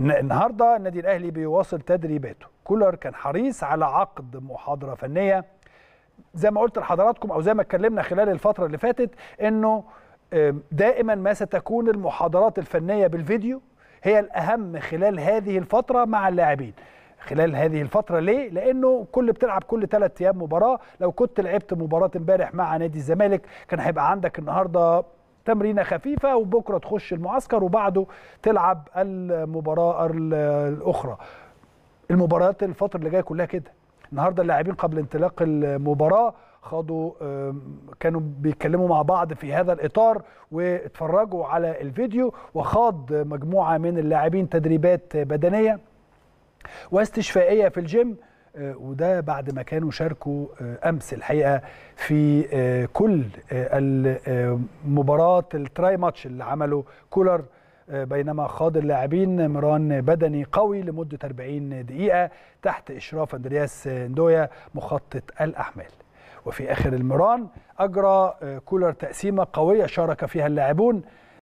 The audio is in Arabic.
النهارده النادي الاهلي بيواصل تدريباته كولر كان حريص على عقد محاضره فنيه زي ما قلت لحضراتكم او زي ما اتكلمنا خلال الفتره اللي فاتت انه دائما ما ستكون المحاضرات الفنيه بالفيديو هي الاهم خلال هذه الفتره مع اللاعبين خلال هذه الفترة ليه؟ لأنه كل بتلعب كل ثلاث أيام مباراة، لو كنت لعبت مباراة امبارح مع نادي الزمالك كان هيبقى عندك النهاردة تمرينه خفيفه وبكره تخش المعسكر وبعده تلعب المباراه الاخرى المباريات الفتره اللي جايه كلها كده النهارده اللاعبين قبل انطلاق المباراه خدوا كانوا بيتكلموا مع بعض في هذا الاطار واتفرجوا على الفيديو وخاض مجموعه من اللاعبين تدريبات بدنيه واستشفائيه في الجيم آه، وده بعد ما كانوا شاركوا آه، امس الحقيقه في آه، كل المباراه التراي ماتش اللي عمله كولر بينما خاض اللاعبين مران بدني قوي لمده 40 دقيقه تحت اشراف اندرياس ندويا مخطط الاحمال وفي اخر المران اجرى كولر تقسيمه قويه شارك فيها اللاعبون